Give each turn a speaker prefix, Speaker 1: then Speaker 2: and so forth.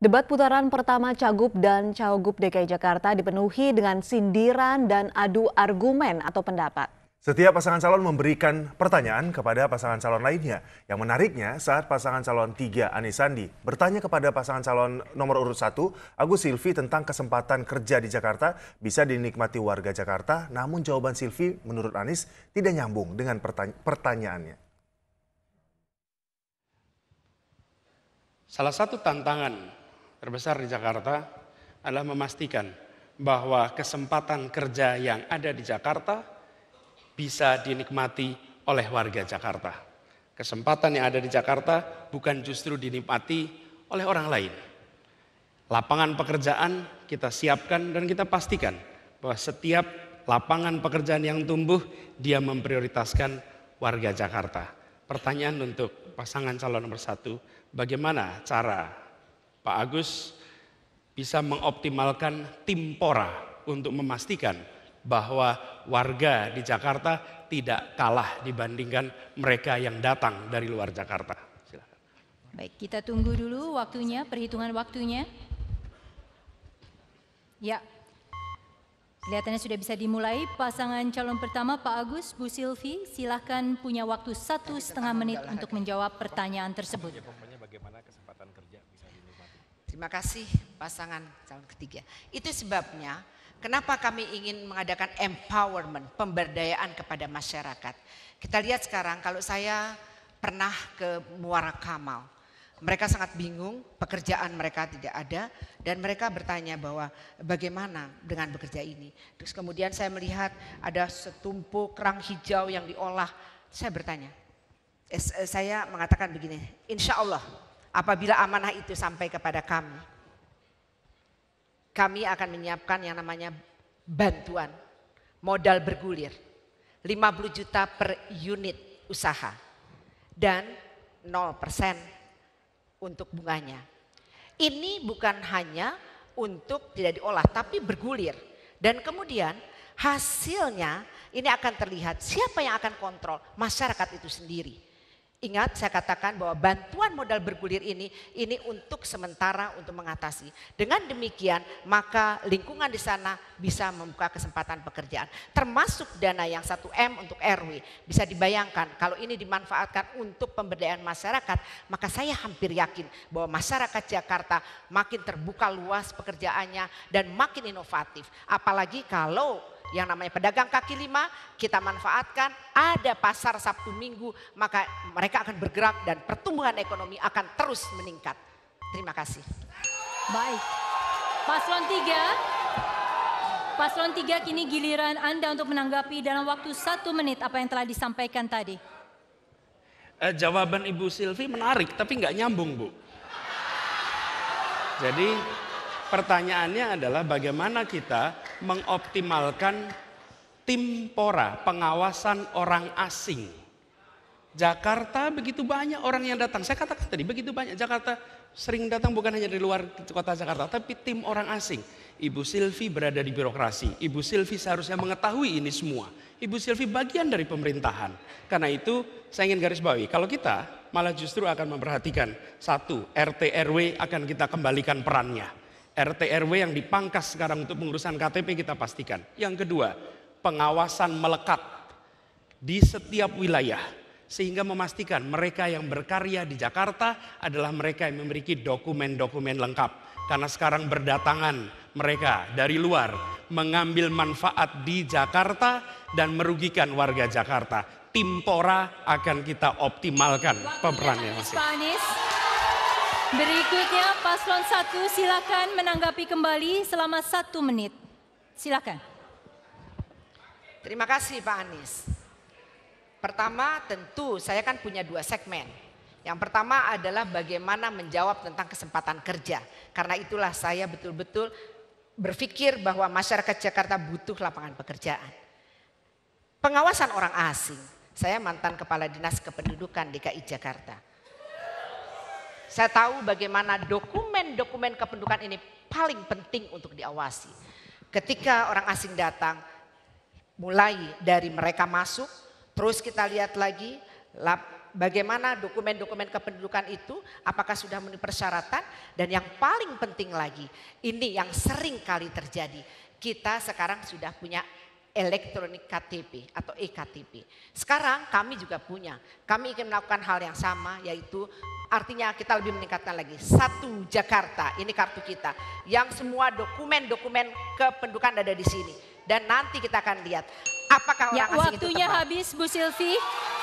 Speaker 1: Debat putaran pertama Cagup dan Cagup DKI Jakarta dipenuhi dengan sindiran dan adu argumen atau pendapat.
Speaker 2: Setiap pasangan calon memberikan pertanyaan kepada pasangan calon lainnya. Yang menariknya saat pasangan calon 3 Anies Sandi bertanya kepada pasangan calon nomor urut 1 Agus Silvi tentang kesempatan kerja di Jakarta bisa dinikmati warga Jakarta, namun jawaban Silvi menurut Anies tidak nyambung dengan pertanya pertanyaannya. Salah satu tantangan terbesar di Jakarta adalah memastikan bahwa kesempatan kerja yang ada di Jakarta bisa dinikmati oleh warga Jakarta. Kesempatan yang ada di Jakarta bukan justru dinikmati oleh orang lain. Lapangan pekerjaan kita siapkan dan kita pastikan bahwa setiap lapangan pekerjaan yang tumbuh dia memprioritaskan warga Jakarta. Pertanyaan untuk pasangan calon nomor satu, bagaimana cara Pak Agus bisa mengoptimalkan tim Pora untuk memastikan bahwa warga di Jakarta tidak kalah dibandingkan mereka yang datang dari luar Jakarta. silahkan
Speaker 1: Baik, kita tunggu dulu waktunya, perhitungan waktunya. Ya, kelihatannya sudah bisa dimulai. Pasangan calon pertama Pak Agus, Bu Silvi, silahkan punya waktu satu setengah menit untuk menjawab pertanyaan
Speaker 3: tersebut. Terima kasih pasangan calon ketiga. Itu sebabnya kenapa kami ingin mengadakan empowerment, pemberdayaan kepada masyarakat. Kita lihat sekarang kalau saya pernah ke Muara Kamal. Mereka sangat bingung, pekerjaan mereka tidak ada dan mereka bertanya bahwa bagaimana dengan bekerja ini. Terus kemudian saya melihat ada setumpuk kerang hijau yang diolah. Saya bertanya, eh, saya mengatakan begini, insya Allah apabila amanah itu sampai kepada kami. Kami akan menyiapkan yang namanya bantuan, modal bergulir, 50 juta per unit usaha dan 0% untuk bunganya. Ini bukan hanya untuk tidak diolah tapi bergulir dan kemudian hasilnya ini akan terlihat siapa yang akan kontrol masyarakat itu sendiri Ingat saya katakan bahwa bantuan modal bergulir ini ini untuk sementara untuk mengatasi. Dengan demikian maka lingkungan di sana bisa membuka kesempatan pekerjaan. Termasuk dana yang 1M untuk RW. Bisa dibayangkan kalau ini dimanfaatkan untuk pemberdayaan masyarakat maka saya hampir yakin bahwa masyarakat Jakarta makin terbuka luas pekerjaannya dan makin inovatif. Apalagi kalau yang namanya pedagang kaki lima, kita manfaatkan, ada pasar Sabtu Minggu, maka mereka akan bergerak dan pertumbuhan ekonomi akan terus meningkat. Terima kasih. Baik. Paslon 3. Paslon 3 kini
Speaker 1: giliran Anda untuk menanggapi dalam waktu satu menit apa yang telah disampaikan tadi.
Speaker 2: Eh, jawaban Ibu Silvi menarik tapi nggak nyambung Bu. Jadi pertanyaannya adalah bagaimana kita mengoptimalkan tim pengawasan orang asing. Jakarta begitu banyak orang yang datang. Saya katakan tadi begitu banyak Jakarta sering datang bukan hanya dari luar kota Jakarta, tapi tim orang asing. Ibu Silvi berada di birokrasi. Ibu Silvi seharusnya mengetahui ini semua. Ibu Silvi bagian dari pemerintahan. Karena itu saya ingin garis bawahi, kalau kita malah justru akan memperhatikan satu RT RW akan kita kembalikan perannya. RT RW yang dipangkas sekarang untuk pengurusan KTP kita pastikan. Yang kedua, pengawasan melekat di setiap wilayah sehingga memastikan mereka yang berkarya di Jakarta adalah mereka yang memiliki dokumen-dokumen lengkap. Karena sekarang berdatangan mereka dari luar mengambil manfaat di Jakarta dan merugikan warga Jakarta. Timpora akan kita optimalkan pemerannya masih.
Speaker 1: Berikutnya paslon
Speaker 3: satu silakan menanggapi kembali selama satu menit. Silakan. Terima kasih Pak Anies. Pertama tentu saya kan punya dua segmen. Yang pertama adalah bagaimana menjawab tentang kesempatan kerja. Karena itulah saya betul-betul berpikir bahwa masyarakat Jakarta butuh lapangan pekerjaan. Pengawasan orang asing. Saya mantan kepala dinas kependudukan DKI Jakarta saya tahu bagaimana dokumen-dokumen kependudukan ini paling penting untuk diawasi. Ketika orang asing datang, mulai dari mereka masuk, terus kita lihat lagi bagaimana dokumen-dokumen kependudukan itu, apakah sudah memenuhi persyaratan, dan yang paling penting lagi, ini yang sering kali terjadi, kita sekarang sudah punya elektronik KTP atau eKTP. Sekarang kami juga punya. Kami ingin melakukan hal yang sama yaitu artinya kita lebih meningkatkan lagi. Satu Jakarta, ini kartu kita. Yang semua dokumen-dokumen kependudukan ada di sini. Dan nanti kita akan lihat apakah orang ya, asing waktunya itu Waktunya habis Bu Silvi.